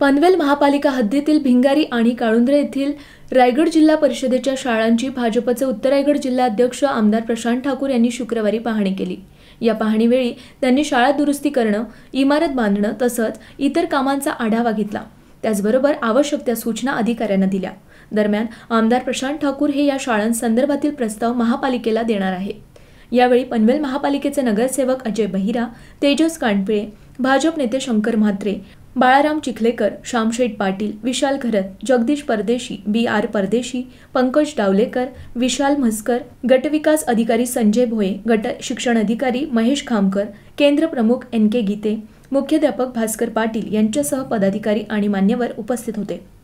पनवेल महापालिका हद्दीतील भिंगारी आणि काळुंद्रे येथील रायगड जिल्हा परिषदेच्या शाळांची भाजपचे उत्तर रायगड जिल्हा अध्यक्ष आमदार प्रशांत ठाकूर यांनी शुक्रवारी पाहणी केली या पाहणीवेळी त्यांनी शाळा दुरुस्ती करणं इमारत बांधणं तसंच इतर कामांचा आढावा घेतला त्याचबरोबर आवश्यक त्या सूचना अधिकाऱ्यांना दिल्या दरम्यान आमदार प्रशांत ठाकूर हे या शाळांसंदर्भातील प्रस्ताव महापालिकेला देणार आहे यावेळी पनवेल महापालिकेचे नगरसेवक अजय बहिरा तेजस कांडपिळे भाजप नेते शंकर म्हात्रे बाळाराम चिखलेकर श्यामशेठ पाटील विशाल घरत, जगदीश परदेशी बी आर परदेशी पंकज डावलेकर विशाल म्हसकर गटविकास अधिकारी संजय भोये गट शिक्षण अधिकारी महेश खामकर केंद्र प्रमुख एन के गीते मुख्याध्यापक भास्कर पाटील यांच्यासह पदाधिकारी आणि मान्यवर उपस्थित होते